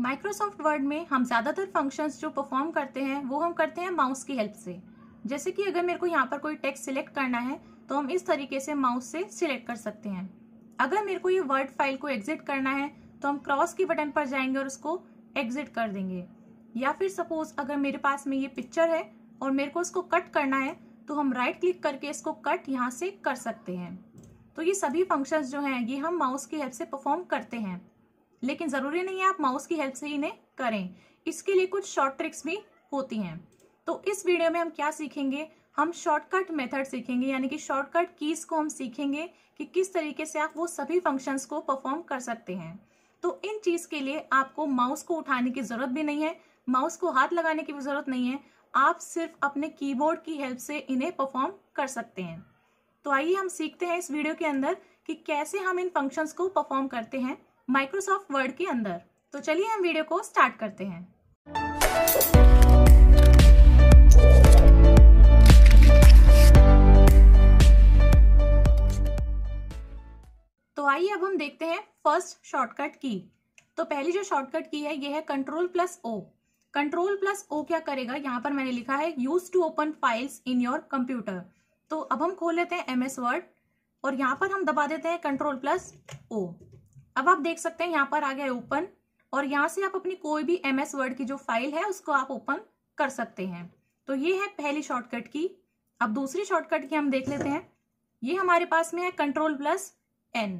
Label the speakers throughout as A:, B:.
A: Microsoft word में हम ज़्यादातर फंक्शंस जो परफॉर्म करते हैं वो हम करते हैं माउस की हेल्प से जैसे कि अगर मेरे को यहाँ पर कोई टेक्स्ट सिलेक्ट करना है तो हम इस तरीके से माउस से सिलेक्ट कर सकते हैं अगर मेरे को ये वर्ड फाइल को एग्जिट करना है तो हम क्रॉस के बटन पर जाएंगे और उसको एग्जिट कर देंगे या फिर सपोज अगर मेरे पास में ये पिक्चर है और मेरे को उसको कट करना है तो हम राइट क्लिक करके इसको कट यहाँ से कर सकते हैं तो ये सभी फंक्शंस जो हैं ये हम माउस की हेल्प से परफॉर्म करते हैं लेकिन जरूरी नहीं है आप माउस की हेल्प से इन्हें करें इसके लिए कुछ शॉर्ट ट्रिक्स भी होती हैं तो इस वीडियो में हम क्या सीखेंगे हम शॉर्टकट मेथड सीखेंगे यानी कि शॉर्टकट कीज को हम सीखेंगे कि किस तरीके से आप वो सभी फंक्शंस को परफॉर्म कर सकते हैं तो इन चीज के लिए आपको माउस को उठाने की जरूरत भी नहीं है माउस को हाथ लगाने की भी जरूरत नहीं है आप सिर्फ अपने कीबोर्ड की हेल्प से इन्हें परफॉर्म कर सकते हैं तो आइए हम सीखते हैं इस वीडियो के अंदर कि कैसे हम इन फंक्शंस को परफॉर्म करते हैं माइक्रोसॉफ्ट वर्ड के अंदर तो चलिए हम वीडियो को स्टार्ट करते हैं तो आइए अब हम देखते हैं फर्स्ट शॉर्टकट की तो पहली जो शॉर्टकट की है ये है control plus O control plus O क्या करेगा यहां पर मैंने लिखा है use to open files in your computer तो अब हम खोल लेते हैं एमएस वर्ड और यहाँ पर हम दबा देते हैं कंट्रोल प्लस ओ अब आप देख सकते हैं यहाँ पर आ गया ओपन और यहाँ से आप अपनी कोई भी एम एस वर्ड की जो फाइल है उसको आप ओपन कर सकते हैं तो ये है पहली शॉर्टकट की अब दूसरी शॉर्टकट की हम देख लेते हैं ये हमारे पास में है कंट्रोल प्लस एन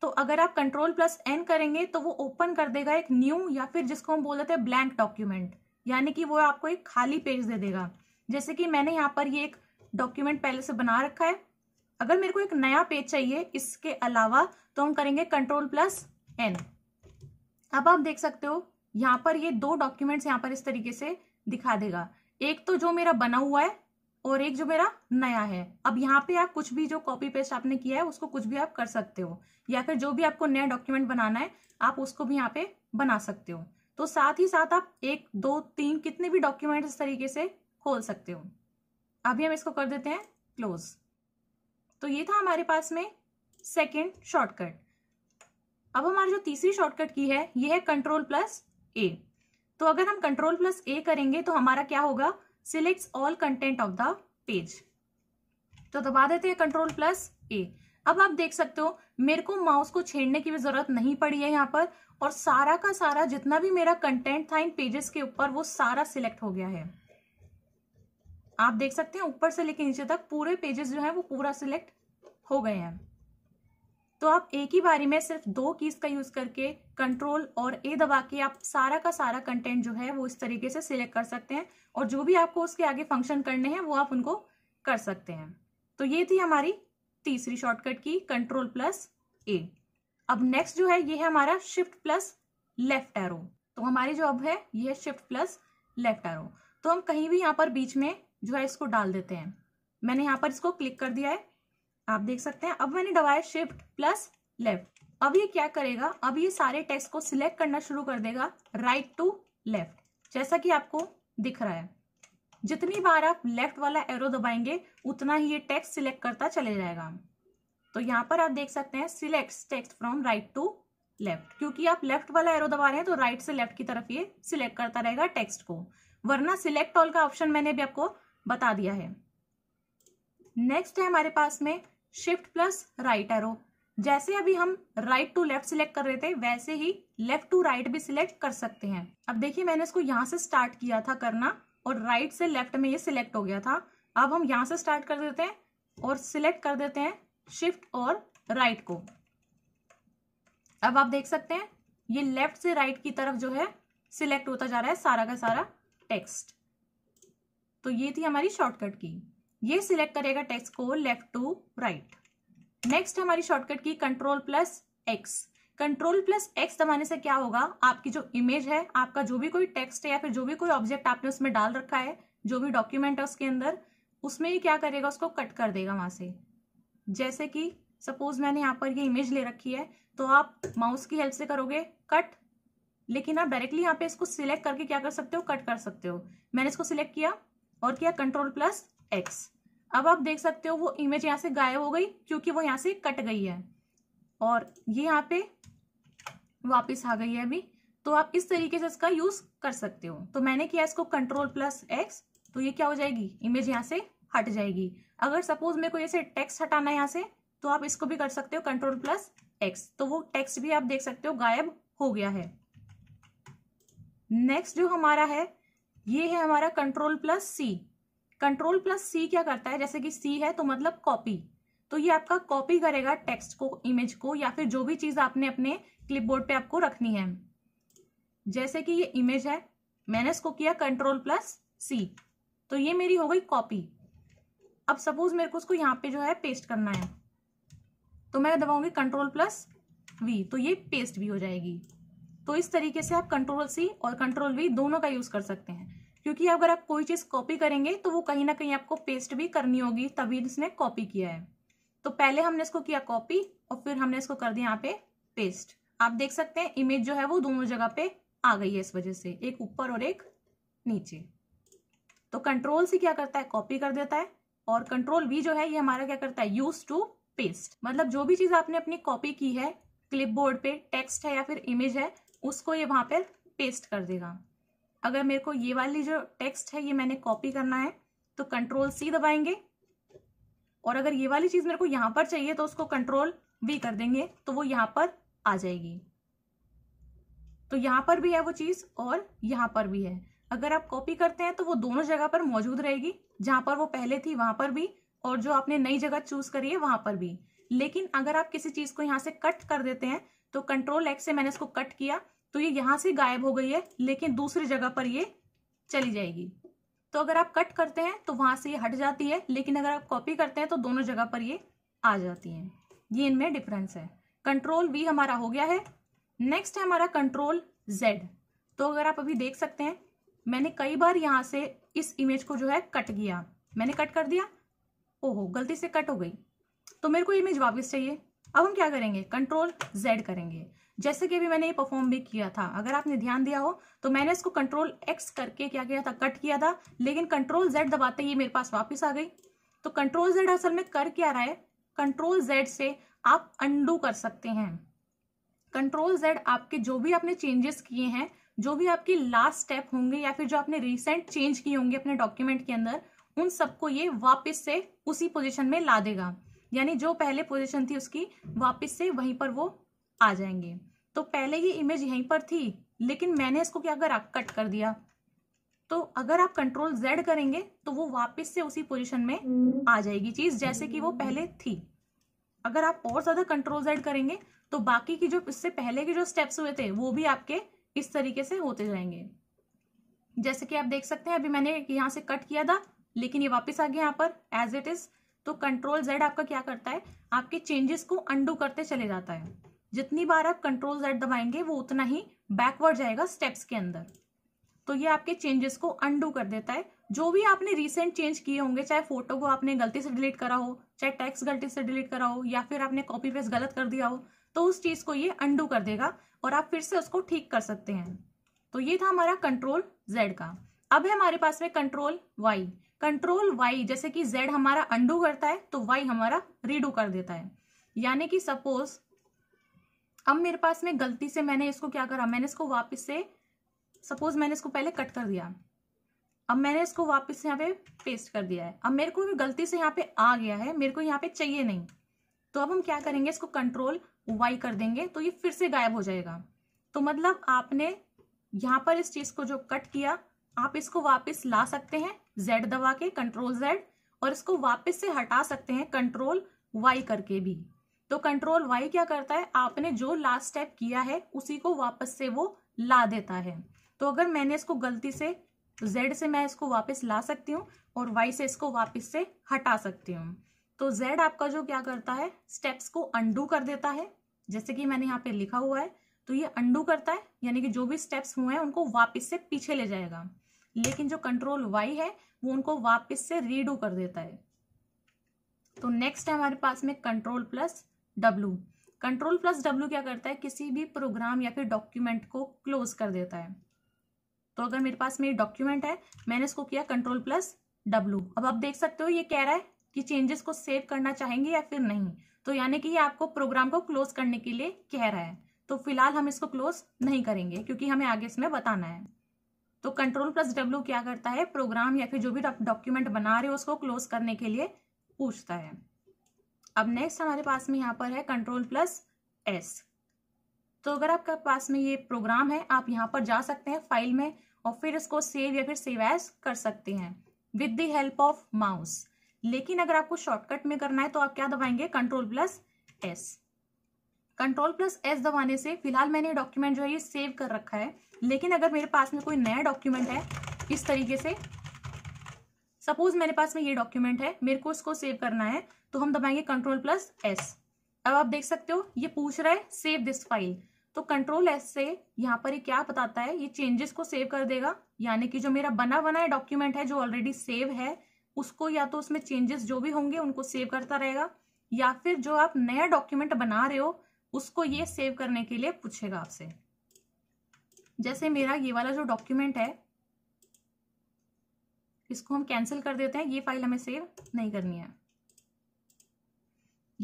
A: तो अगर आप कंट्रोल प्लस एन करेंगे तो वो ओपन कर देगा एक न्यू या फिर जिसको हम बोल देते हैं ब्लैंक डॉक्यूमेंट यानी कि वो आपको एक खाली पेज दे देगा जैसे कि मैंने यहाँ पर ये एक डॉक्यूमेंट पहले से बना रखा है अगर मेरे को एक नया पेज चाहिए इसके अलावा तो हम करेंगे कंट्रोल प्लस एन अब आप देख सकते हो यहाँ पर ये दो डॉक्यूमेंट्स यहाँ पर इस तरीके से दिखा देगा एक तो जो मेरा बना हुआ है और एक जो मेरा नया है अब यहाँ पे आप कुछ भी जो कॉपी पेस्ट आपने किया है उसको कुछ भी आप कर सकते हो या फिर जो भी आपको नया डॉक्यूमेंट बनाना है आप उसको भी यहाँ पे बना सकते हो तो साथ ही साथ आप एक दो तीन कितने भी डॉक्यूमेंट इस तरीके से खोल सकते हो अभी हम इसको कर देते हैं क्लोज तो ये था हमारे पास में सेकेंड शॉर्टकट अब हमारी जो तीसरी शॉर्टकट की है ये है कंट्रोल प्लस ए तो अगर हम कंट्रोल प्लस ए करेंगे तो हमारा क्या होगा select all content of the page तो दबा देते हैं कंट्रोल प्लस ए अब आप देख सकते हो मेरे को माउस को छेड़ने की भी जरूरत नहीं पड़ी है यहाँ पर और सारा का सारा जितना भी मेरा कंटेंट था इन पेजेस के ऊपर वो सारा सिलेक्ट हो गया है आप देख सकते हैं ऊपर से लेके नीचे तक पूरे पेजेस जो है वो पूरा सिलेक्ट हो गए हैं तो आप एक ही बारी में सिर्फ दो कीज का यूज करके कंट्रोल और ए दबा के आप सारा का सारा कंटेंट जो है वो इस तरीके से सिलेक्ट कर सकते हैं और जो भी आपको उसके आगे फंक्शन करने हैं वो आप उनको कर सकते हैं तो ये थी हमारी तीसरी शॉर्टकट की कंट्रोल प्लस ए अब नेक्स्ट जो है ये है हमारा शिफ्ट प्लस लेफ्ट एरो तो हमारी जो अब है ये है शिफ्ट प्लस लेफ्ट एरो तो हम कहीं भी यहाँ पर बीच में जो है इसको डाल देते हैं मैंने यहाँ पर इसको क्लिक कर दिया है आप देख सकते हैं अब मैंने दबाया शिफ्ट प्लस लेफ्ट अब ये क्या करेगा अब ये सारे टेक्स्ट को सिलेक्ट करना शुरू कर देगा राइट टू लेफ्ट जैसा कि आपको दिख रहा है जितनी बार आप लेफ्ट वाला एरो दबाएंगे उतना ही ये टेक्स्ट सिलेक्ट करता चले जाएगा तो यहाँ पर आप देख सकते हैं select text from right to left क्योंकि आप लेफ्ट वाला एरो दबा रहे हैं तो राइट से लेफ्ट की तरफ ये सिलेक्ट करता रहेगा टेक्स्ट को वरना सिलेक्ट ऑल का ऑप्शन मैंने भी आपको बता दिया है नेक्स्ट है हमारे पास में शिफ्ट प्लस राइट एरो जैसे अभी हम राइट टू लेफ्ट सिलेक्ट कर रहे थे वैसे ही लेफ्ट टू राइट भी सिलेक्ट कर सकते हैं अब देखिए मैंने इसको यहां से स्टार्ट किया था करना और राइट से लेफ्ट में ये सिलेक्ट हो गया था अब हम यहां से स्टार्ट कर देते हैं और सिलेक्ट कर देते हैं शिफ्ट और राइट को अब आप देख सकते हैं ये लेफ्ट से राइट की तरफ जो है सिलेक्ट होता जा रहा है सारा का सारा टेक्स्ट तो ये थी हमारी शॉर्टकट की ये सिलेक्ट करेगा टेक्स्ट को लेफ्ट टू राइट नेक्स्ट हमारी शॉर्टकट की control plus X control plus X दबाने से क्या होगा आपकी जो इमेज है आपका जो भी कोई टेक्स्ट है या फिर जो भी कोई ऑब्जेक्ट आपने उसमें डाल रखा है जो भी डॉक्यूमेंट है उसके अंदर उसमें ये क्या करेगा उसको कट कर देगा वहां से जैसे कि सपोज मैंने यहाँ पर ये इमेज ले रखी है तो आप माउस की हेल्प से करोगे कट लेकिन आप डायरेक्टली यहाँ पे इसको सिलेक्ट करके क्या कर सकते हो कट कर सकते हो मैंने इसको सिलेक्ट किया और क्या कंट्रोल प्लस एक्स अब आप देख सकते हो वो इमेज यहाँ से गायब हो गई क्योंकि वो यहाँ से कट गई है और ये यहाँ पे वापस आ गई है अभी तो आप इस तरीके से इसका यूज कर सकते हो तो मैंने किया इसको कंट्रोल प्लस एक्स तो ये क्या हो जाएगी इमेज यहाँ से हट जाएगी अगर सपोज मेरे को ऐसे टेक्स्ट हटाना है यहाँ से तो आप इसको भी कर सकते हो कंट्रोल प्लस एक्स तो वो टेक्स्ट भी आप देख सकते हो गायब हो गया है नेक्स्ट जो हमारा है ये है हमारा control plus C control plus C क्या करता है जैसे कि सी है तो मतलब कॉपी तो ये आपका कॉपी करेगा टेक्स्ट को इमेज को या फिर जो भी चीज आपने अपने क्लिपबोर्ड पे आपको रखनी है जैसे कि ये इमेज है मैंने इसको किया कंट्रोल प्लस सी तो ये मेरी हो गई कॉपी अब सपोज मेरे को उसको यहाँ पे जो है पेस्ट करना है तो मैं दबाऊंगी कंट्रोल प्लस वी तो ये पेस्ट भी हो जाएगी तो इस तरीके से आप कंट्रोल सी और कंट्रोल वी दोनों का यूज कर सकते हैं क्योंकि अगर आप कोई चीज कॉपी करेंगे तो वो कहीं ना कहीं आपको पेस्ट भी करनी होगी तभी इसने कॉपी किया है तो पहले हमने इसको किया कॉपी और फिर हमने इसको कर दिया यहाँ पे पेस्ट आप देख सकते हैं इमेज जो है वो दोनों जगह पे आ गई है इस वजह से एक ऊपर और एक नीचे तो कंट्रोल सी क्या करता है कॉपी कर देता है और कंट्रोल वी जो है ये हमारा क्या करता है यूज टू पेस्ट मतलब जो भी चीज आपने अपनी कॉपी की है क्लिपबोर्ड पे टेक्स्ट है या फिर इमेज है उसको ये वहाँ पर पेस्ट कर देगा अगर मेरे को ये वाली जो टेक्स्ट है ये मैंने कॉपी करना है तो कंट्रोल सी दबाएंगे और अगर ये वाली चीज़ मेरे को यहाँ पर चाहिए तो उसको कंट्रोल वी कर देंगे तो वो यहाँ पर आ जाएगी तो यहाँ पर भी है वो चीज़ और यहाँ पर भी है अगर आप कॉपी करते हैं तो वो दोनों जगह पर मौजूद रहेगी जहाँ पर वो पहले थी वहाँ पर भी और जो आपने नई जगह चूज करी है वहाँ पर भी लेकिन अगर आप किसी चीज़ को यहाँ से कट कर देते हैं तो कंट्रोल एक्स से मैंने इसको कट किया तो ये यहां से गायब हो गई है लेकिन दूसरी जगह पर ये चली जाएगी तो अगर आप कट करते हैं तो वहां से ये हट जाती है लेकिन अगर आप कॉपी करते हैं तो दोनों जगह पर ये आ जाती है ये इनमें डिफरेंस है कंट्रोल वी हमारा हो गया है नेक्स्ट है हमारा कंट्रोल जेड तो अगर आप अभी देख सकते हैं मैंने कई बार यहां से इस इमेज को जो है कट किया मैंने कट कर दिया ओहो गलती से कट हो गई तो मेरे को इमेज वापस चाहिए अब हम क्या करेंगे कंट्रोल जेड करेंगे जैसे कि अभी मैंने ये परफॉर्म भी किया था अगर आपने ध्यान दिया हो तो मैंने इसको कंट्रोल एक्स करके क्या किया था कट किया था लेकिन कंट्रोल जेड दबाते ही मेरे पास वापस आ गई तो कंट्रोल जेड असल में कर क्या रहा है कंट्रोल जेड से आप अंडू कर सकते हैं कंट्रोल जेड आपके जो भी आपने चेंजेस किए हैं जो भी आपके लास्ट स्टेप होंगे या फिर जो आपने रिसेंट चेंज किए होंगे अपने डॉक्यूमेंट के अंदर उन सबको ये वापस से उसी पोजिशन में ला देगा यानी जो पहले पोजीशन थी उसकी वापस से वहीं पर वो आ जाएंगे तो पहले ये इमेज यहीं पर थी लेकिन मैंने इसको क्या आप कट कर दिया तो अगर आप कंट्रोल जेड करेंगे तो वो वापस से उसी पोजीशन में आ जाएगी चीज जैसे कि वो पहले थी अगर आप और ज्यादा कंट्रोल जेड करेंगे तो बाकी की जो इससे पहले के जो स्टेप्स हुए थे वो भी आपके इस तरीके से होते जाएंगे जैसे कि आप देख सकते हैं अभी मैंने यहां से कट किया था लेकिन ये वापस आ गया यहाँ पर एज इट इज तो कंट्रोल जेड आपका क्या करता है आपके चेंजेस को अंडू करते चले जाता है जितनी बार आप कंट्रोल जेड दबाएंगे वो उतना ही बैकवर्ड जाएगा स्टेप्स के अंदर तो ये आपके चेंजेस को अंडू कर देता है जो भी आपने रिसेंट चेंज किए होंगे चाहे फोटो को आपने गलती से डिलीट करा हो चाहे टैक्स गलती से डिलीट करा हो या फिर आपने कॉपी पेस्ट गलत कर दिया हो तो उस चीज को ये अंडू कर देगा और आप फिर से उसको ठीक कर सकते हैं तो ये था हमारा कंट्रोल जेड का अब है हमारे पास में कंट्रोल वाई कंट्रोल वाई जैसे कि जेड हमारा अंडू करता है तो वाई हमारा रीडू कर देता है यानी कि सपोज अब मेरे पास में गलती से मैंने इसको क्या करा मैंने इसको वापस से सपोज मैंने इसको पहले कट कर दिया अब मैंने इसको वापस से यहाँ पे पेस्ट कर दिया है अब मेरे को भी गलती से यहाँ पे आ गया है मेरे को यहाँ पे चाहिए नहीं तो अब हम क्या करेंगे इसको कंट्रोल वाई कर देंगे तो ये फिर से गायब हो जाएगा तो मतलब आपने यहाँ पर इस चीज को जो कट किया आप इसको वापस ला सकते हैं जेड दबा के कंट्रोल जेड और इसको वापस से हटा सकते हैं कंट्रोल वाई करके भी तो कंट्रोल वाई क्या करता है आपने जो लास्ट स्टेप किया है उसी को वापस से वो ला देता है तो अगर मैंने इसको गलती से जेड से मैं इसको वापस ला सकती हूँ और वाई से इसको वापस से हटा सकती हूँ तो जेड आपका जो क्या करता है स्टेप्स को अंडू कर देता है जैसे कि मैंने यहाँ पे लिखा हुआ है तो ये अंडू करता है यानी कि जो भी स्टेप्स हुए हैं उनको वापस से पीछे ले जाएगा लेकिन जो कंट्रोल वाई है वो उनको वापस से रीडू कर देता है तो नेक्स्ट है हमारे पास में control plus W control plus W क्या करता है किसी भी प्रोग्राम या फिर डॉक्यूमेंट को क्लोज कर देता है तो अगर मेरे पास मेरी डॉक्यूमेंट है मैंने इसको किया कंट्रोल प्लस डब्लू अब आप देख सकते हो ये कह रहा है कि चेंजेस को सेव करना चाहेंगे या फिर नहीं तो यानी कि ये आपको प्रोग्राम को क्लोज करने के लिए कह रहा है तो फिलहाल हम इसको क्लोज नहीं करेंगे क्योंकि हमें आगे इसमें बताना है तो कंट्रोल प्लस डब्ल्यू क्या करता है प्रोग्राम या फिर जो भी डॉक्यूमेंट बना रहे हो उसको क्लोज करने के लिए पूछता है अब नेक्स्ट हमारे पास में यहाँ पर है कंट्रोल प्लस एस तो अगर आपके पास में ये प्रोग्राम है आप यहाँ पर जा सकते हैं फाइल में और फिर इसको सेव या फिर सेव एज कर सकते हैं with the help of mouse लेकिन अगर आपको शॉर्टकट में करना है तो आप क्या दबाएंगे control plus S control plus S दबाने से फिलहाल मैंने डॉक्यूमेंट जो है ये सेव कर रखा है लेकिन अगर मेरे पास में कोई नया डॉक्यूमेंट है इस तरीके से सपोज मेरे पास में ये डॉक्यूमेंट है मेरे को इसको सेव करना है तो हम दबाएंगे कंट्रोल प्लस एस अब आप देख सकते हो ये पूछ रहा है सेव दिस फाइल तो कंट्रोल एस से यहाँ पर ये क्या बताता है ये चेंजेस को सेव कर देगा यानी कि जो मेरा बना है डॉक्यूमेंट है जो ऑलरेडी सेव है उसको या तो उसमें चेंजेस जो भी होंगे उनको सेव करता रहेगा या फिर जो आप नया डॉक्यूमेंट बना रहे हो उसको ये सेव करने के लिए पूछेगा आपसे जैसे मेरा ये वाला जो डॉक्यूमेंट है इसको हम कैंसिल कर देते हैं ये फाइल हमें सेव नहीं करनी है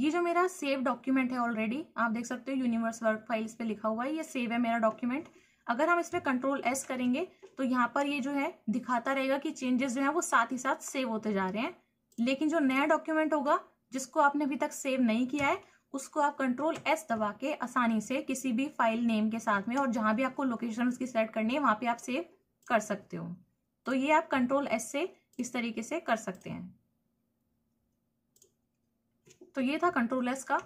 A: ये जो मेरा सेव डॉक्यूमेंट है ऑलरेडी आप देख सकते हो यूनिवर्स वर्क फाइल्स पे लिखा हुआ है ये सेव है मेरा डॉक्यूमेंट अगर हम इसमें कंट्रोल एस करेंगे तो यहाँ पर ये जो है दिखाता रहेगा कि चेंजेस जो है वो साथ ही साथ सेव होते जा रहे हैं लेकिन जो नया डॉक्यूमेंट होगा जिसको आपने अभी तक सेव नहीं किया है उसको आप कंट्रोल एस दबा के आसानी से किसी भी फाइल नेम के साथ में और जहां भी आपको लोकेशन उसकी सेलेक्ट करनी है वहां पे आप सेव कर सकते हो तो ये आप कंट्रोल एस से इस तरीके से कर सकते हैं तो ये था कंट्रोल एस का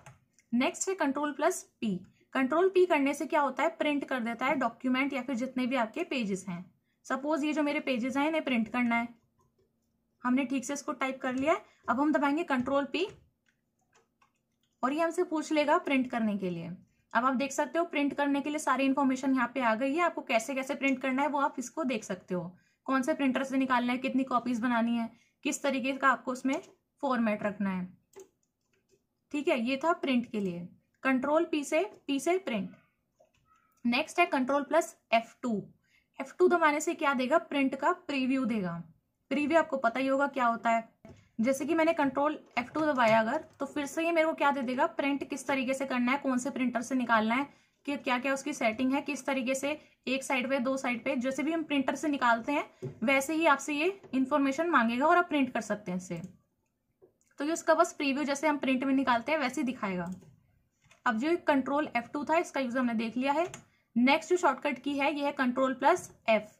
A: नेक्स्ट है control plus P control P करने से क्या होता है प्रिंट कर देता है डॉक्यूमेंट या फिर जितने भी आपके पेजेस हैं सपोज ये जो मेरे पेजेस हैं इन्हें प्रिंट करना है हमने ठीक से इसको टाइप कर लिया है अब हम दबाएंगे कंट्रोल पी और ये हमसे पूछ लेगा प्रिंट करने के लिए अब आप देख सकते हो प्रिंट करने के लिए सारी इन्फॉर्मेशन यहाँ पे आ गई है आपको कैसे कैसे प्रिंट करना है वो आप इसको देख सकते हो कौन से प्रिंटर से निकालना है कितनी कॉपीज बनानी है किस तरीके का आपको उसमें फॉर्मेट रखना है ठीक है ये था प्रिंट के लिए कंट्रोल पी से पी से प्रिंट नेक्स्ट है control plus F two F two दबाने से क्या देगा प्रिंट का प्रीव्यू देगा प्रीव्यू आपको पता ही होगा क्या होता है जैसे कि मैंने कंट्रोल एफ टू दबाया अगर तो फिर से ये मेरे को क्या दे देगा प्रिंट किस तरीके से करना है कौन से प्रिंटर से निकालना है कि क्या क्या उसकी सेटिंग है किस तरीके से एक साइड पे दो साइड पे जैसे भी हम प्रिंटर से निकालते हैं वैसे ही आपसे ये इन्फॉर्मेशन मांगेगा और आप प्रिंट कर सकते हैं इसे तो ये उसका बस प्रीव्यू जैसे हम प्रिंट में निकालते हैं वैसे ही दिखाएगा अब जो कंट्रोल एफ टू था इसका यूज हमने देख लिया है नेक्स्ट जो शॉर्टकट की है ये है कंट्रोल प्लस एफ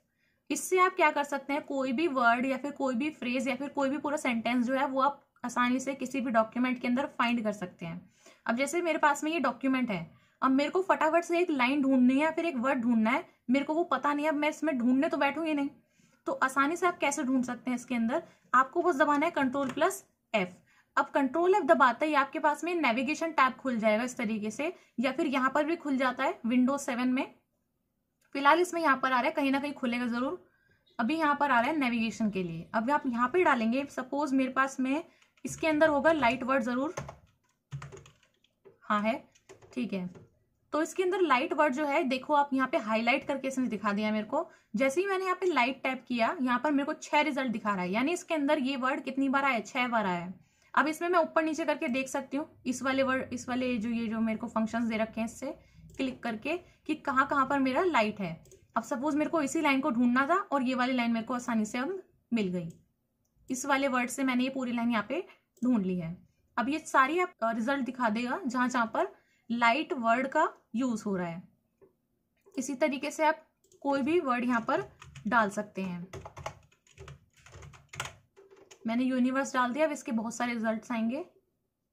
A: इससे आप क्या कर सकते हैं कोई भी वर्ड या फिर कोई भी फ्रेज या फिर कोई भी पूरा सेंटेंस जो है वो आप आसानी से किसी भी डॉक्यूमेंट के अंदर फाइंड कर सकते हैं अब जैसे मेरे पास में ये डॉक्यूमेंट है अब मेरे को फटाफट से एक लाइन ढूंढनी है या फिर एक वर्ड ढूंढना है मेरे को वो पता नहीं अब मैं इसमें ढूंढने तो बैठूंगी नहीं तो आसानी से आप कैसे ढूंढ सकते हैं इसके अंदर आपको बस दबाना है कंट्रोल प्लस एफ अब कंट्रोल एफ दबाते ही आपके पास में नेविगेशन टैब खुल जाएगा इस तरीके से या फिर यहां पर भी खुल जाता है विंडो सेवन में फिलहाल इसमें यहां पर आ रहा है कहीं ना कहीं खुलेगा जरूर अभी यहां पर आ रहा है नेविगेशन के लिए अभी आप यहाँ पर डालेंगे सपोज मेरे पास में इसके अंदर होगा लाइट वर्ड जरूर हाँ है ठीक है तो इसके अंदर लाइट वर्ड जो है देखो आप यहाँ पे हाईलाइट करके इसने दिखा दिया मेरे को जैसे ही मैंने यहाँ पे लाइट टैप किया यहाँ पर मेरे को छह रिजल्ट दिखा रहा है यानी इसके अंदर ये वर्ड कितनी बार आया छह बार आया है अब इसमें मैं ऊपर नीचे करके देख सकती हूँ इस वाले वर्ड इस वाले जो ये जो मेरे को फंक्शंस दे रखे हैं इससे क्लिक करके कि कहाँ कहाँ पर मेरा लाइट है अब सपोज मेरे को इसी लाइन को ढूंढना था और ये वाली लाइन मेरे को आसानी से अब मिल गई इस वाले वर्ड से मैंने ये पूरी लाइन यहाँ पे ढूंढ ली है अब ये सारी आप रिजल्ट दिखा देगा जहां जहां पर लाइट वर्ड का यूज हो रहा है इसी तरीके से आप कोई भी वर्ड यहाँ पर डाल सकते हैं मैंने यूनिवर्स डाल दिया अब इसके बहुत सारे रिजल्ट आएंगे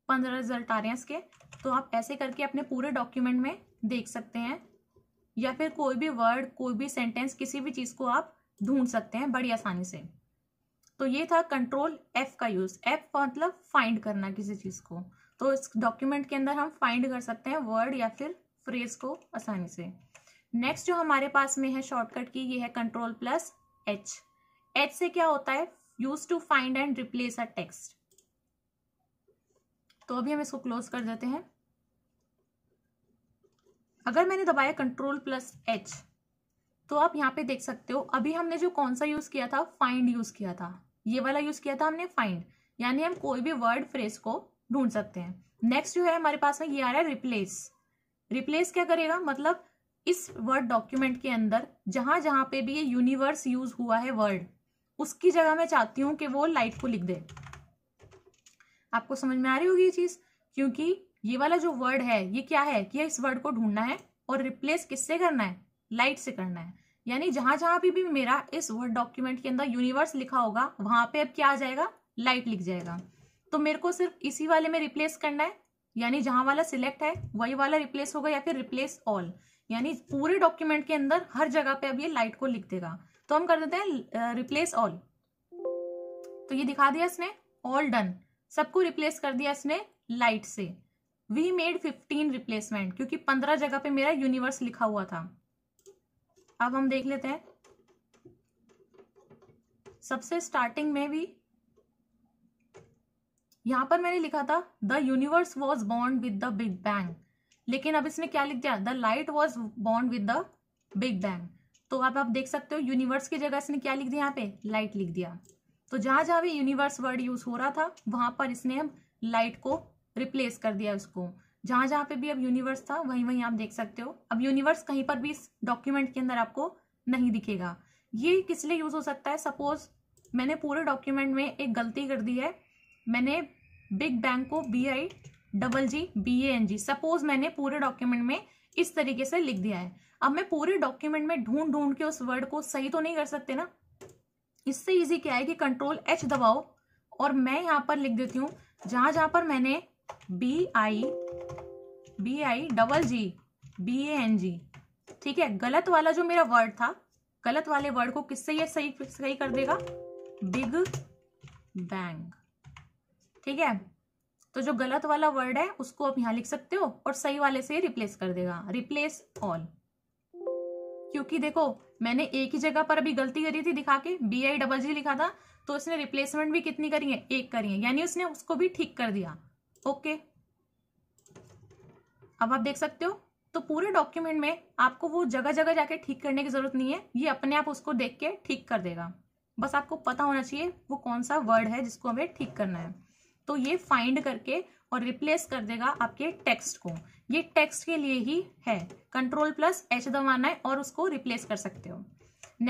A: पंद्रह रिजल्ट आ रहे हैं इसके तो आप ऐसे करके अपने पूरे डॉक्यूमेंट में देख सकते हैं या फिर कोई भी वर्ड कोई भी सेंटेंस किसी भी चीज़ को आप ढूंढ सकते हैं बड़ी आसानी से तो ये था कंट्रोल एफ का यूज़ एफ का मतलब फाइंड करना किसी चीज़ को तो इस डॉक्यूमेंट के अंदर हम फाइंड कर सकते हैं वर्ड या फिर फ्रेज को आसानी से नेक्स्ट जो हमारे पास में है शॉर्टकट की ये है कंट्रोल प्लस एच एच से क्या होता है use to find and replace a text तो अभी हम इसको क्लोज कर देते हैं अगर मैंने दबाया कंट्रोल प्लस एच तो आप यहाँ पे देख सकते हो अभी हमने जो कौन सा यूज किया था फाइंड यूज किया था ये वाला यूज किया था हमने फाइंड यानी हम कोई भी वर्ड फ्रेज को ढूंढ सकते हैं नेक्स्ट जो है हमारे पास में ये आ रहा है रिप्लेस रिप्लेस क्या करेगा मतलब इस वर्ड डॉक्यूमेंट के अंदर जहां जहां पे भी ये यूनिवर्स यूज हुआ है वर्ड उसकी जगह मैं चाहती हूँ कि वो लाइट को लिख दे आपको समझ में आ रही होगी ये चीज क्योंकि ये वाला जो वर्ड है ये क्या है कि इस वर्ड को ढूंढना है और रिप्लेस किससे करना है लाइट से करना है यानी जहां जहां भी, भी मेरा इस वर्ड डॉक्यूमेंट के अंदर यूनिवर्स लिखा होगा वहां पे अब क्या आ जाएगा लाइट लिख जाएगा तो मेरे को सिर्फ इसी वाले में रिप्लेस करना है यानी जहां वाला सिलेक्ट है वही वाला रिप्लेस होगा या फिर रिप्लेस ऑल यानी पूरे डॉक्यूमेंट के अंदर हर जगह पे अब ये लाइट को लिख देगा तो हम कर देते हैं रिप्लेस ऑल तो ये दिखा दिया इसने ऑल डन सबको रिप्लेस कर दिया इसने लाइट से वी मेड फिफ्टीन रिप्लेसमेंट क्योंकि पंद्रह जगह पे मेरा यूनिवर्स लिखा हुआ था अब हम देख लेते हैं सबसे स्टार्टिंग में भी यहां पर मैंने लिखा था द यूनिवर्स वॉज बॉन्ड विद द बिग बैंग लेकिन अब इसने क्या लिख दिया द लाइट वॉज बॉन्ड विद द बिग बैंग तो अब आप देख सकते हो यूनिवर्स की जगह इसने क्या लिख दिया यहाँ पे लाइट लिख दिया तो जहां जहां भी यूनिवर्स वर्ड यूज हो रहा था वहां पर इसने अब लाइट को रिप्लेस कर दिया उसको जहां जहां पे भी अब यूनिवर्स था वहीं वहीं आप देख सकते हो अब यूनिवर्स कहीं पर भी इस डॉक्यूमेंट के अंदर आपको नहीं दिखेगा ये किस लिए यूज हो सकता है सपोज मैंने पूरे डॉक्यूमेंट में एक गलती कर दी है मैंने बिग बैंग को B I double G B A N G suppose मैंने पूरे डॉक्यूमेंट में इस तरीके से लिख दिया है अब मैं पूरे डॉक्यूमेंट में ढूंढ ढूंढ के उस वर्ड को सही तो नहीं कर सकते ना इससे इजी क्या है कि कंट्रोल एच दबाओ और मैं यहां पर लिख देती हूं जहां जहां पर मैंने B I B I double G B A N G ठीक है गलत वाला जो मेरा वर्ड था गलत वाले वर्ड को किससे ये सही सही कर देगा बिग बैंग ठीक है तो जो गलत वाला वर्ड है उसको आप यहां लिख सकते हो और सही वाले से रिप्लेस कर देगा रिप्लेस ऑल क्योंकि देखो मैंने एक ही जगह पर अभी गलती करी थी दिखा के बी आई डबल जी लिखा था तो उसने रिप्लेसमेंट भी कितनी करी है एक करी है यानी उसने उसको भी ठीक कर दिया ओके अब आप देख सकते हो तो पूरे डॉक्यूमेंट में आपको वो जगह जगह जाके ठीक करने की जरूरत नहीं है ये अपने आप उसको देख के ठीक कर देगा बस आपको पता होना चाहिए वो कौन सा वर्ड है जिसको हमें ठीक करना है तो ये फाइंड करके और रिप्लेस कर देगा आपके टेक्स्ट को ये टेक्स्ट के लिए ही है कंट्रोल प्लस एच दबाना है और उसको रिप्लेस कर सकते हो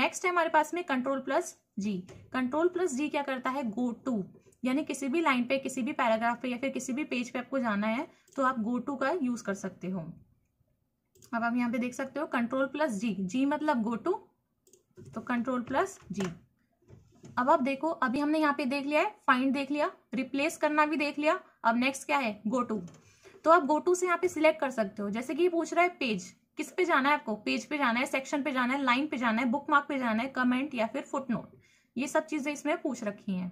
A: नेक्स्ट है हमारे पास में control plus G control plus G क्या करता है गो टू यानी किसी भी लाइन पे किसी भी पैराग्राफ पे या फिर किसी भी पेज पे आपको जाना है तो आप गो टू का यूज कर सकते हो अब आप यहाँ पे देख सकते हो कंट्रोल प्लस जी जी मतलब गो टू तो कंट्रोल प्लस जी अब आप देखो अभी हमने यहाँ पे देख लिया है फाइंड देख लिया रिप्लेस करना भी देख लिया अब नेक्स्ट क्या है गो टू तो आप गो टू से यहाँ पे सिलेक्ट कर सकते हो जैसे कि ये पूछ रहा है पेज किस पे जाना है आपको पेज पे जाना है सेक्शन पे जाना है लाइन पे जाना है बुक मार्क पे जाना है कमेंट या फिर फुटनोट ये सब चीज़ें इसमें पूछ रखी हैं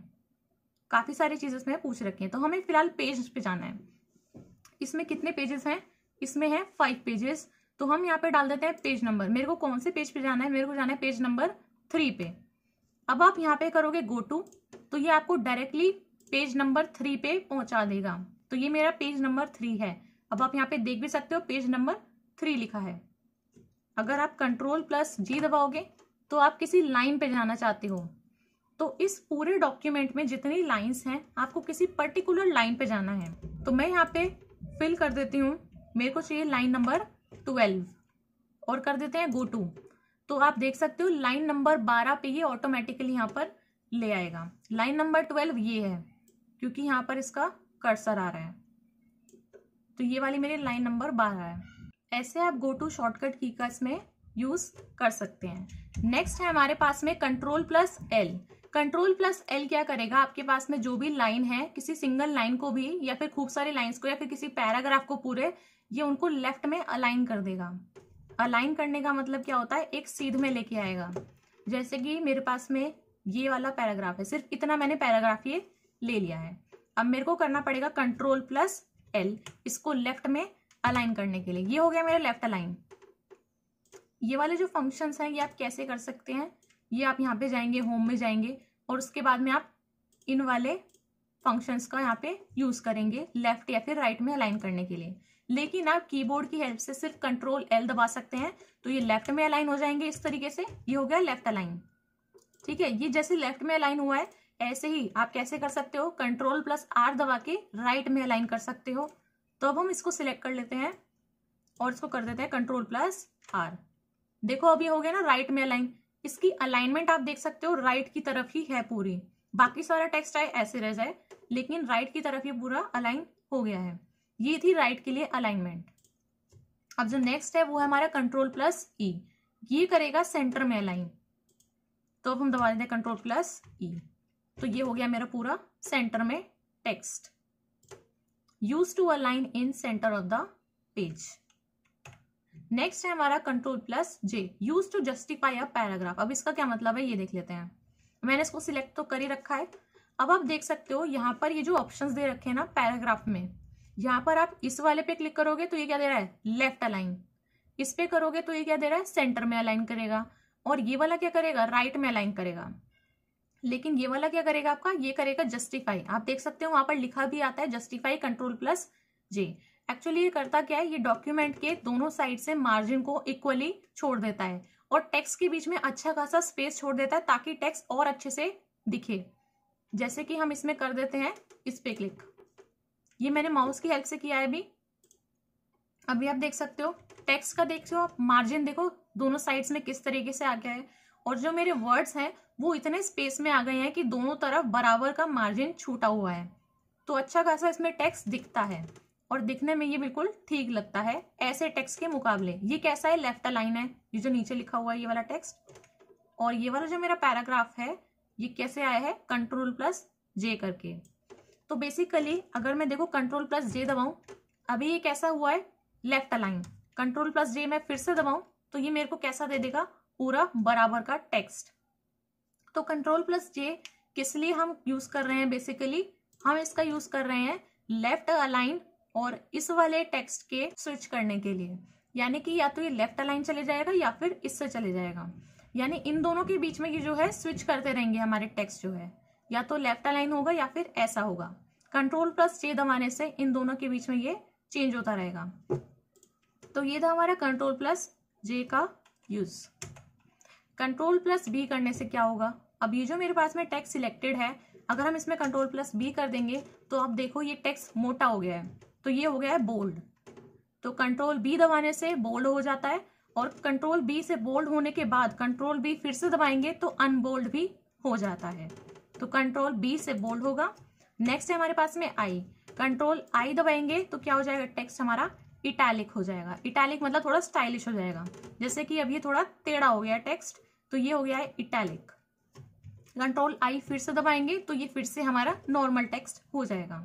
A: काफ़ी सारी चीज़ें इसमें पूछ रखी हैं तो हमें फिलहाल पेज पे जाना है इसमें कितने पेजेस हैं इसमें है फाइव पेजेस तो हम यहाँ पे डाल देते हैं पेज नंबर मेरे को कौन से पेज पे जाना है मेरे को जाना है पेज नंबर थ्री पे अब आप यहाँ पे करोगे गो टू तो ये आपको डायरेक्टली पेज नंबर थ्री पे पहुंचा देगा तो ये मेरा पेज नंबर थ्री है अब आप यहाँ पे देख भी सकते हो पेज नंबर थ्री लिखा है अगर आप कंट्रोल प्लस जी दबाओगे तो आप किसी लाइन पे जाना चाहते हो तो इस पूरे डॉक्यूमेंट में जितनी लाइंस हैं आपको किसी पर्टिकुलर लाइन पे जाना है तो मैं यहाँ पे फिल कर देती हूँ मेरे को चाहिए लाइन नंबर ट्वेल्व और कर देते हैं गो टू तो आप देख सकते हो लाइन नंबर बारह पे ये ऑटोमेटिकली यहाँ पर ले आएगा लाइन नंबर ट्वेल्व ये है क्योंकि यहाँ पर इसका कर्सर आ रहा है तो ये वाली मेरी लाइन नंबर बारह है ऐसे आप गो टू शॉर्टकट की का इसमें यूज कर सकते हैं नेक्स्ट है हमारे पास में control plus L control plus L क्या करेगा आपके पास में जो भी लाइन है किसी सिंगल लाइन को भी या फिर खूब सारी लाइन को या फिर किसी पैराग्राफ को पूरे ये उनको लेफ्ट में अलाइन कर देगा अलाइन करने का मतलब क्या होता है एक सीध में लेके आएगा जैसे कि मेरे पास में ये वाला पैराग्राफ है सिर्फ इतना मैंने पैराग्राफ ये ले लिया है अब मेरे को करना पड़ेगा कंट्रोल प्लस एल इसको लेफ्ट में अलाइन करने के लिए ये हो गया मेरा लेफ्ट अलाइन ये वाले जो फंक्शंस हैं ये आप कैसे कर सकते हैं ये आप यहाँ पे जाएंगे होम में जाएंगे और उसके बाद में आप इन वाले फंक्शंस का यहाँ पे यूज करेंगे लेफ्ट या फिर राइट में अलाइन करने के लिए लेकिन आप कीबोर्ड की हेल्प से सिर्फ कंट्रोल एल दबा सकते हैं तो ये लेफ्ट में अलाइन हो जाएंगे इस तरीके से ये हो गया लेफ्ट अलाइन ठीक है ये जैसे लेफ्ट में अलाइन हुआ है ऐसे ही आप कैसे कर सकते हो कंट्रोल प्लस आर दबा के राइट में अलाइन कर सकते हो तो अब हम इसको सिलेक्ट कर लेते हैं और इसको कर देते हैं कंट्रोल प्लस आर देखो अब ये हो गया ना राइट में अलाइन इसकी अलाइनमेंट आप देख सकते हो राइट की तरफ ही है पूरी बाकी सारा टेक्स्ट आए ऐसे रह जाए लेकिन राइट की तरफ ये पूरा अलाइन हो गया है ये थी राइट के लिए अलाइनमेंट अब जो नेक्स्ट है वो है हमारा कंट्रोल प्लस ई ये करेगा सेंटर में अलाइन तो अब हम दबा देते हैं कंट्रोल प्लस ई तो ये हो गया मेरा पूरा सेंटर में text use to align in centre of the page next है हमारा control plus J use to justify a paragraph अब इसका क्या मतलब है ये देख लेते हैं मैंने इसको सिलेक्ट तो कर ही रखा है अब आप देख सकते हो यहाँ पर ये जो ऑप्शंस दे रखे हैं ना पैराग्राफ में यहाँ पर आप इस वाले पे क्लिक करोगे तो ये क्या दे रहा है लेफ्ट अलाइन इस पे करोगे तो ये क्या दे रहा है सेंटर में अलाइन करेगा और ये वाला क्या करेगा राइट right में अलाइन करेगा लेकिन ये वाला क्या करेगा आपका ये करेगा जस्टिफाई आप देख सकते हो वहां पर लिखा भी आता है justify control plus J actually ये करता क्या है ये डॉक्यूमेंट के दोनों साइड से मार्जिन को इक्वली छोड़ देता है और टेक्स्ट के बीच में अच्छा खासा स्पेस छोड़ देता है ताकि टेक्स्ट और अच्छे से दिखे जैसे कि हम इसमें कर देते हैं इस पे क्लिक ये मैंने माउस की हेल्प से किया है अभी अभी आप देख सकते हो टेक्स्ट का देख सो आप मार्जिन देखो दोनों साइड्स में किस तरीके से आ गया है और जो मेरे वर्ड्स हैं वो इतने स्पेस में आ गए हैं कि दोनों तरफ बराबर का मार्जिन छूटा हुआ है तो अच्छा खासा इसमें टेक्स्ट दिखता है और दिखने में ये बिल्कुल ठीक लगता है ऐसे टेक्स्ट के मुकाबले ये कैसा है लेफ्ट लाइन है ये जो नीचे लिखा हुआ है ये वाला टेक्स्ट और ये वाला जो मेरा पैराग्राफ है ये कैसे आया है कंट्रोल प्लस जे करके तो बेसिकली अगर मैं देखो कंट्रोल प्लस जे दबाऊं अभी ये कैसा हुआ है left align control plus J मैं फिर से दबाऊं तो ये मेरे को कैसा दे देगा पूरा बराबर का टेक्स्ट तो कंट्रोल प्लस जे किस लिए हम यूज कर रहे हैं बेसिकली हम इसका यूज कर रहे हैं लेफ्ट अलाइन और इस वाले टेक्स्ट के स्विच करने के लिए यानी कि या तो ये लेफ्ट अलाइन चले जाएगा या फिर इससे चले जाएगा यानी इन दोनों के बीच में ये जो है स्विच करते रहेंगे हमारे टेक्स्ट जो है या तो लेफ्ट अलाइन होगा या फिर ऐसा होगा कंट्रोल प्लस जे दबाने से इन दोनों के बीच में ये चेंज होता रहेगा तो ये था हमारा कंट्रोल प्लस जे का यूज़ कंट्रोल प्लस बी करने से क्या होगा अब ये जो मेरे पास में टेक्स्ट सिलेक्टेड है अगर हम इसमें कंट्रोल प्लस बी कर देंगे तो अब देखो ये टेक्स्ट मोटा हो गया है तो ये हो गया है बोल्ड तो कंट्रोल बी दबाने से बोल्ड हो जाता है और कंट्रोल बी से बोल्ड होने के बाद कंट्रोल बी फिर से दबाएंगे तो अनबोल्ड भी हो जाता है तो कंट्रोल बी से बोल्ड होगा नेक्स्ट है हमारे पास में आई कंट्रोल आई दबाएंगे तो क्या हो जाएगा टेक्स्ट हमारा इटैलिक हो जाएगा इटैलिक मतलब थोड़ा स्टाइलिश हो जाएगा जैसे कि अब ये थोड़ा टेढ़ा हो गया टेक्स्ट तो ये हो गया है इटैलिक कंट्रोल आई फिर से दबाएंगे तो ये फिर से हमारा नॉर्मल टेक्स्ट हो जाएगा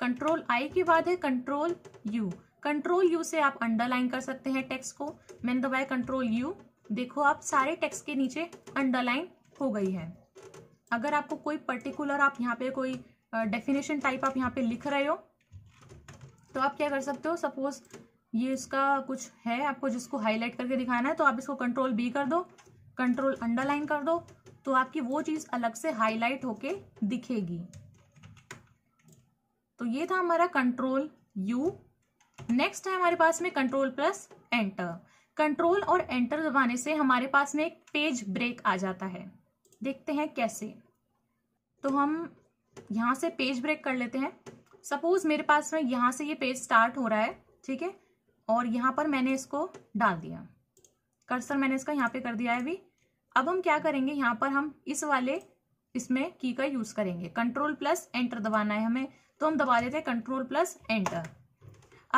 A: कंट्रोल आई के बाद है कंट्रोल यू कंट्रोल यू से आप अंडरलाइन कर सकते हैं टेक्स्ट को मैंने दबाया कंट्रोल यू देखो आप सारे टेक्स्ट के नीचे अंडरलाइन हो गई है अगर आपको कोई पर्टिकुलर आप यहाँ पे कोई डेफिनेशन uh, टाइप आप यहाँ पे लिख रहे हो तो आप क्या कर सकते हो सपोज ये इसका कुछ है आपको जिसको हाईलाइट करके दिखाना है तो आप इसको कंट्रोल बी कर दो कंट्रोल अंडरलाइन कर दो तो आपकी वो चीज अलग से हाईलाइट होके दिखेगी तो ये था हमारा कंट्रोल यू नेक्स्ट है हमारे पास में कंट्रोल प्लस एंटर कंट्रोल और एंटर दबाने से हमारे पास में एक पेज ब्रेक आ जाता है देखते हैं कैसे तो हम यहां से पेज ब्रेक कर लेते हैं सपोज मेरे पास में यहां से ये पेज स्टार्ट हो रहा है ठीक है और यहां पर मैंने इसको डाल दिया कर्सर मैंने इसका यहाँ पे कर दिया है अभी अब हम क्या करेंगे यहाँ पर हम इस वाले इसमें की का यूज करेंगे कंट्रोल प्लस एंटर दबाना है हमें तो हम दबा देते हैं कंट्रोल प्लस एंटर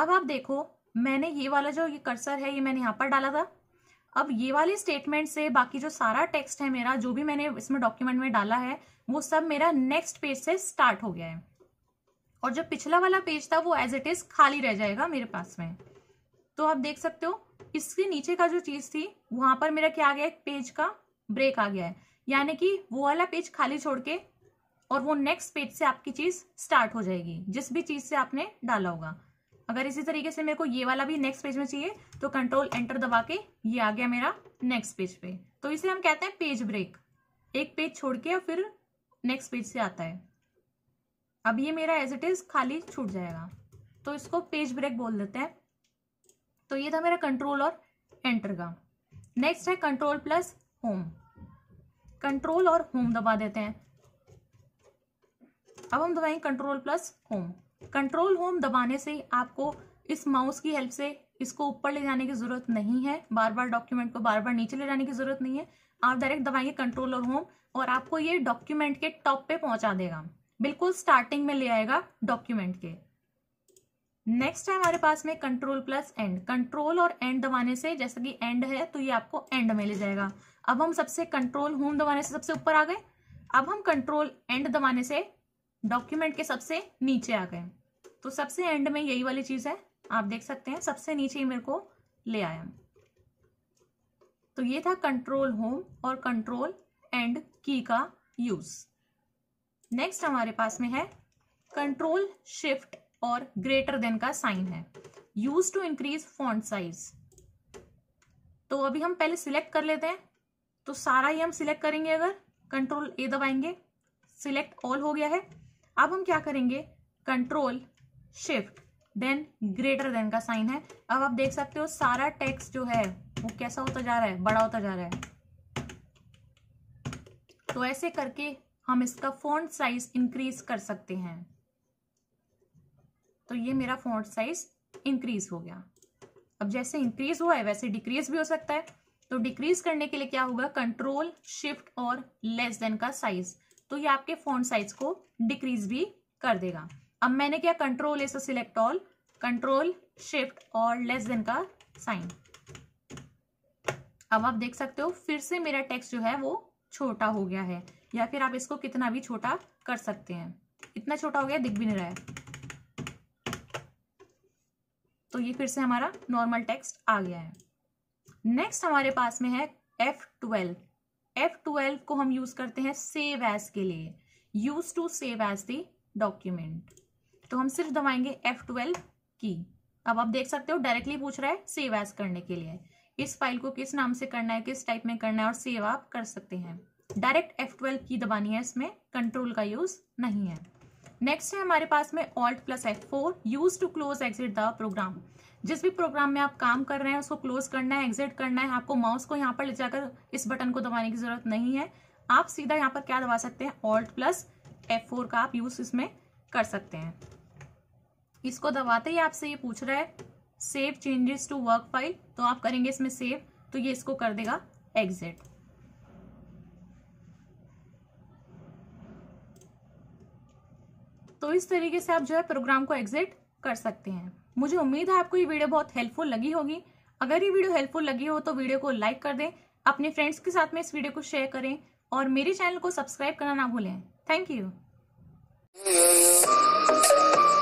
A: अब आप देखो मैंने ये वाला जो ये कर्सर है ये मैंने यहाँ पर डाला था अब ये वाली स्टेटमेंट से बाकी जो सारा टेक्स्ट है मेरा जो भी मैंने इसमें डॉक्यूमेंट में डाला है वो सब मेरा नेक्स्ट पेज से स्टार्ट हो गया है और जो पिछला वाला पेज था वो एज इट इज खाली रह जाएगा मेरे पास में तो आप देख सकते हो इसके नीचे का जो चीज थी वहां पर मेरा क्या आ गया पेज का ब्रेक आ गया है यानी कि वो वाला पेज खाली छोड़ के और वो नेक्स्ट पेज से आपकी चीज स्टार्ट हो जाएगी जिस भी चीज से आपने डाला होगा अगर इसी तरीके से मेरे को ये वाला भी नेक्स्ट पेज में चाहिए तो कंट्रोल एंटर दबा के ये आ गया मेरा नेक्स्ट पेज पे तो इसे हम कहते हैं पेज ब्रेक एक पेज छोड़ के और फिर नेक्स्ट पेज से आता है अब ये मेरा एज इट इज खाली छूट जाएगा तो इसको पेज ब्रेक बोल देते हैं तो ये था मेरा कंट्रोल और एंटर का नेक्स्ट है कंट्रोल प्लस होम कंट्रोल और होम दबा देते हैं अब हम दबाएंगे control plus home control home दबाने से आपको इस माउस की हेल्प से इसको ऊपर ले जाने की जरूरत नहीं है बार बार डॉक्यूमेंट को बार बार नीचे ले जाने की जरूरत नहीं है आप डायरेक्ट दबाएंगे कंट्रोल और होम और आपको ये डॉक्यूमेंट के टॉप पे पहुंचा देगा बिल्कुल स्टार्टिंग में ले आएगा डॉक्यूमेंट के नेक्स्ट है हमारे पास में कंट्रोल प्लस एंड कंट्रोल और एंड दबाने से जैसे कि एंड है तो ये आपको एंड में ले जाएगा अब हम सबसे कंट्रोल होम दबाने से सबसे ऊपर आ गए अब हम कंट्रोल एंड दबाने से डॉक्यूमेंट के सबसे नीचे आ गए तो सबसे एंड में यही वाली चीज है आप देख सकते हैं सबसे नीचे ही मेरे को ले आया तो ये था कंट्रोल होम और कंट्रोल एंड की का यूज नेक्स्ट हमारे पास में है कंट्रोल शिफ्ट और ग्रेटर देन का साइन है use to increase font size तो अभी हम पहले सिलेक्ट कर लेते हैं तो सारा ही हम सिलेक्ट करेंगे अगर कंट्रोल ए दबाएंगे सिलेक्ट ऑल हो गया है अब हम क्या करेंगे control shift then greater than का साइन है अब आप देख सकते हो सारा टेक्स जो है वो कैसा होता जा रहा है बड़ा होता जा रहा है तो ऐसे करके हम इसका फॉन्ट साइज इंक्रीज कर सकते हैं तो ये मेरा फॉन्ट साइज इंक्रीज हो गया अब जैसे इंक्रीज हुआ है वैसे डिक्रीज भी हो सकता है तो डिक्रीज करने के लिए क्या होगा कंट्रोल शिफ्ट और लेस देन का साइज तो ये आपके फॉन्ट साइज को डिक्रीज भी कर देगा अब मैंने क्या control S select all control shift और लेस देन का साइन अब आप देख सकते हो फिर से मेरा टेक्स्ट जो है वो छोटा हो गया है या फिर आप इसको कितना भी छोटा कर सकते हैं इतना छोटा हो गया दिख भी नहीं रहा है तो ये फिर से हमारा नॉर्मल टेक्स्ट आ गया है नेक्स्ट हमारे पास में है एफ ट्वेल्व एफ ट्वेल्व को हम यूज करते हैं सेव एज के लिए यूज टू सेव एज दूमेंट डॉक्यूमेंट तो हम सिर्फ दबाएंगे एफ ट्वेल्व की अब आप देख सकते हो डायरेक्टली पूछ रहा है सेव एज करने के लिए इस फाइल को किस नाम से करना है किस टाइप में करना है और सेव आप कर सकते हैं डायरेक्ट F12 की दबानी है इसमें कंट्रोल का यूज नहीं है नेक्स्ट है हमारे पास में alt plus F four use to close exit the program जिस भी प्रोग्राम में आप काम कर रहे हैं उसको क्लोज करना है एग्जिट करना है आपको माउस को यहाँ पर ले जाकर इस बटन को दबाने की जरूरत नहीं है आप सीधा यहाँ पर क्या दबा सकते हैं ऑल्ट प्लस एफ फोर का आप यूज इसमें कर सकते हैं इसको दबाते ही आपसे ये पूछ रहा है save changes to work file तो आप करेंगे इसमें सेव तो ये इसको कर देगा एग्जिट तो इस तरीके से आप जो है प्रोग्राम को एग्जिट कर सकते हैं मुझे उम्मीद है आपको ये वीडियो बहुत हेल्पफुल लगी होगी अगर ये वीडियो हेल्पफुल लगी हो तो वीडियो को लाइक कर दें अपने फ्रेंड्स के साथ में इस वीडियो को शेयर करें और मेरे चैनल को सब्सक्राइब करना ना भूलें थैंक यू